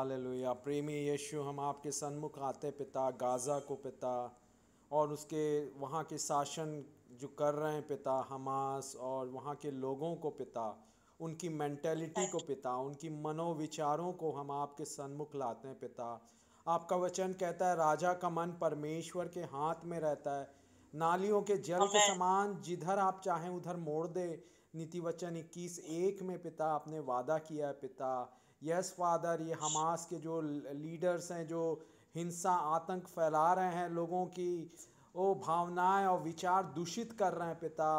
Hallelujah प्रेमी यीशु हम आपके सन्मुख आते पिता गाज़ा को पिता और उसके वहाँ के शासन जो कर रहे हैं पिता हमास और वहाँ के लोगों को पिता उनकी मेंटेलिटी को पिता उनकी मनोविचारों को हम आपके सन्मुख लाते हैं पिता आपका वचन कहता है राजा का मन परमेश्वर के हाथ में रहता है नालियों के जल के समान जिधर आप चाहें उधर मोड़ दे नीति वचन इक्कीस एक में पिता आपने वादा किया है पिता यस फादर ये हमास के जो लीडर्स हैं जो हिंसा आतंक फैला रहे हैं लोगों की वो भावनाएं और विचार दूषित कर रहे हैं पिता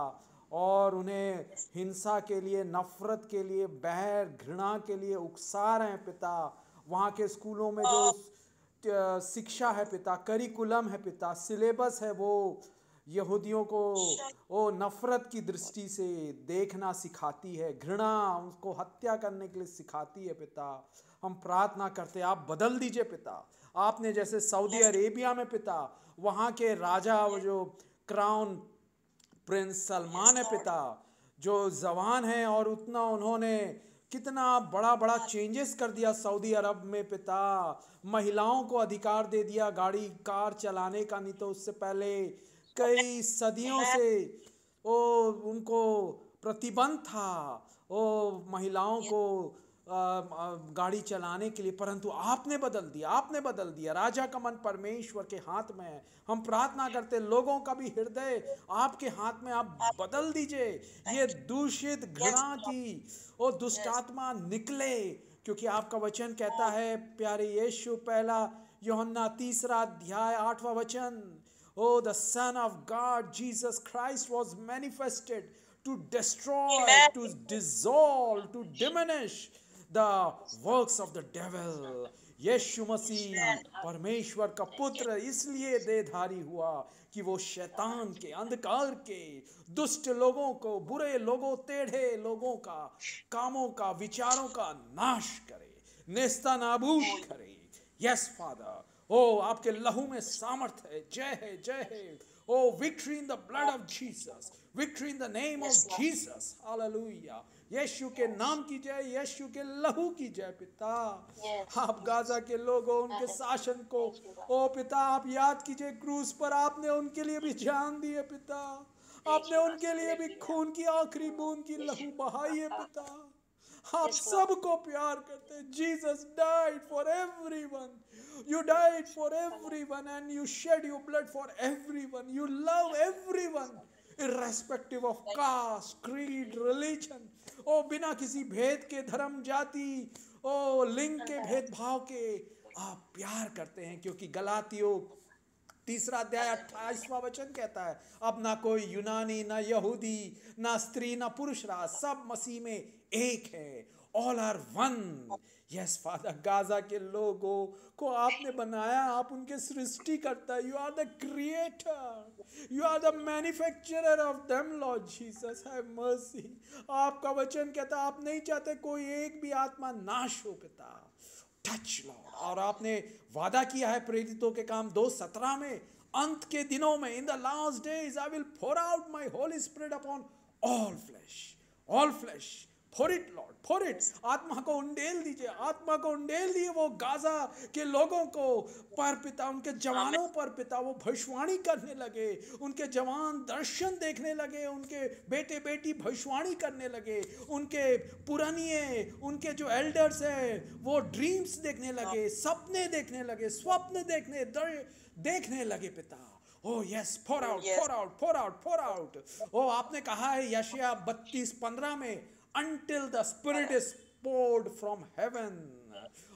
और उन्हें हिंसा के लिए नफ़रत के लिए बहर घृणा के लिए उकसा रहे हैं पिता वहाँ के स्कूलों में जो शिक्षा है पिता करिकुलम है पिता सिलेबस है वो यहूदियों को वो नफरत की दृष्टि से देखना सिखाती है घृणा उसको हत्या करने के लिए सिखाती है पिता हम प्रार्थना करते आप बदल दीजिए पिता आपने जैसे सऊदी अरेबिया में पिता वहाँ के राजा वो जो क्राउन प्रिंस सलमान है पिता जो जवान है और उतना उन्होंने कितना बड़ा बड़ा चेंजेस कर दिया सऊदी अरब में पिता महिलाओं को अधिकार दे दिया गाड़ी कार चलाने का नहीं तो उससे पहले कई सदियों से वो उनको प्रतिबंध था वो महिलाओं को गाड़ी चलाने के लिए परंतु आपने बदल दिया आपने बदल दिया राजा का मन परमेश्वर के हाथ में है हम प्रार्थना करते लोगों का भी हृदय आपके हाथ में आप बदल दीजिए ये दूषित घृणा की और दुष्टात्मा निकले क्योंकि आपका वचन कहता है प्यारे यीशु पहला योहन्ना तीसरा अध्याय आठवां वचन Oh, the Son of God, Jesus Christ, was manifested to destroy, Amen. to dissolve, to diminish the works of the devil. यीशु मसीह परमेश्वर का पुत्र इसलिए देधारी हुआ कि वो शैतान के अंधकार के दुष्ट लोगों को बुरे लोगों टेढ़े लोगों का कामों का विचारों का नाश करे नेस्ता नाबूद करे यस फादर ओ आपके लहू में सामर्थ है जय है जय है oh victory in the blood of Jesus victory in the name of Jesus hallelujah यीशु के नाम की जय यीशु के लहू की जय पिता आप गाजा के लोगों उनके शासन को ओ पिता आप याद कीजिए क्रूस पर आपने उनके लिए भी जान दी है पिता आपने उनके लिए भी खून की आखिरी बूंद की लहू बहाई है पिता आप सबको प्यार करते हैं Jesus died for everyone you died for everyone and you shed your blood for everyone you love everyone irrespective of caste creed religion oh बिना किसी भेद के धर्म जाति ओ लिंग के भेदभाव के आप प्यार करते हैं क्योंकि गलातियों तीसरा अध्याय अट्ठाईसवा वचन कहता है अब ना कोई यूनानी ना यहूदी ना स्त्री ना पुरुष रहा सब मसीह में एक है all are one yes Father Gaza के लोगों को आपने बनाया आप उनके सृष्टि करता you are the creator you are the manufacturer of them Lord Jesus have mercy आपका वचन कहता आप नहीं चाहते कोई एक भी आत्मा नाश हो पिता टच लॉर्ड और आपने वादा किया है प्रेरितों के काम दो सत्रह में अंत के दिनों में in the last days I will pour out my holy spirit upon all flesh all flesh pour it Lord pour it आत्मा को उंडेल दीजिए आत्मा को उंडेल दिए वो गाजा के लोगों को पर पिता उनके जवानों पर पिता वो भविष्यवाणी करने लगे उनके जवान दर्शन देखने लगे उनके बेटे बेटी भविष्यवाणी करने लगे उनके पुरानी उनके जो एल्डर्स हैं वो ड्रीम्स देखने लगे सपने देखने लगे स्वप्न देखने दर, देखने लगे पिता oh yes pour out pour out pour out pour out oh आपने कहा है यशिया बत्तीस पंद्रह में until the Spirit is poured from heaven.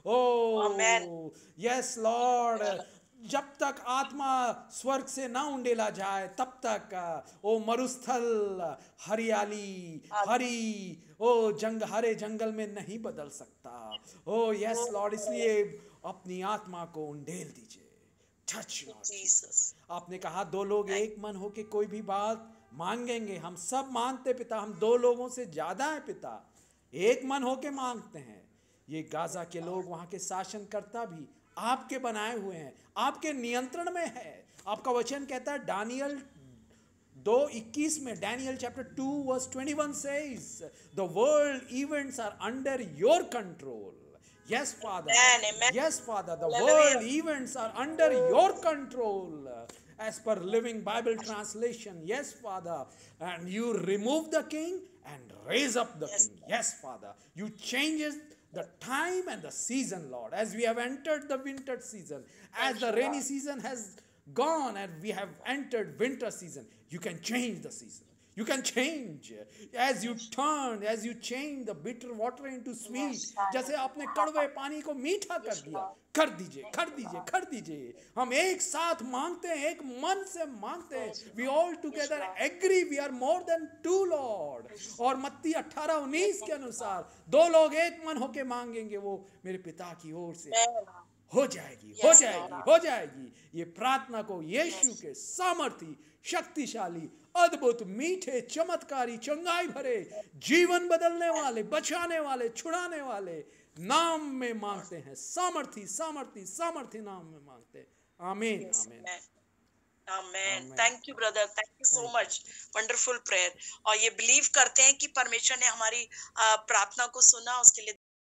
Oh, Amen. yes, Lord. जब तक आत्मा स्वर्ग से ना उंडेला जाए तब तक ओ मरुस्थल हरियाली हरी ओ जंग हरे जंगल में नहीं बदल सकता ओ यस लॉर्ड oh. इसलिए अपनी आत्मा को उंडेल दीजिए टच लॉर्ड आपने कहा दो लोग एक मन हो के कोई भी बात मांगेंगे हम सब मानते पिता हम दो लोगों से ज़्यादा हैं पिता एक मन होके मांगते हैं ये गाज़ा के लोग वहाँ के शासनकर्ता भी आपके बनाए हुए हैं आपके नियंत्रण में है आपका वचन कहता है डानियल दो इक्कीस में Daniel chapter two verse twenty one says the world events are under your control Yes, Father. Amen, amen. Yes, Father. The world events are under your control as per Living Bible translation. Yes, Father. And you remove the king and raise up the yes, king. Father. Yes, Father. You changes the time and the season, Lord. As we have entered the winter season, as the rainy season has gone and we have entered winter season, you can change the season. You can change as you turn, as you change the bitter water into sweet. जैसे आपने कड़वे पानी को मीठा कर दिया कर दीजिए कर दीजिए कर दीजिए हम एक साथ मांगते हैं एक मन से मांगते हैं we all together agree we are more than two Lord और मत्ती अट्ठारह उन्नीस के अनुसार दो लोग एक मन होके मांगेंगे वो मेरे पिता की ओर से हो जाएगी हो जाएगी हो जाएगी ये प्रार्थना को यीशु के सामर्थ्य शक्तिशाली अद्भुत मीठे चमत्कारी चंगाई भरे जीवन बदलने वाले बचाने वाले छुड़ाने वाले नाम में मांगते हैं सामर्थ्य सामर्थ्य सामर्थ्य नाम में मांगते हैं आमीन आमीन amen thank you brother thank you so much wonderful prayer और ये बिलीव करते हैं कि परमेश्वर ने हमारी प्रार्थना को सुना उसके लिए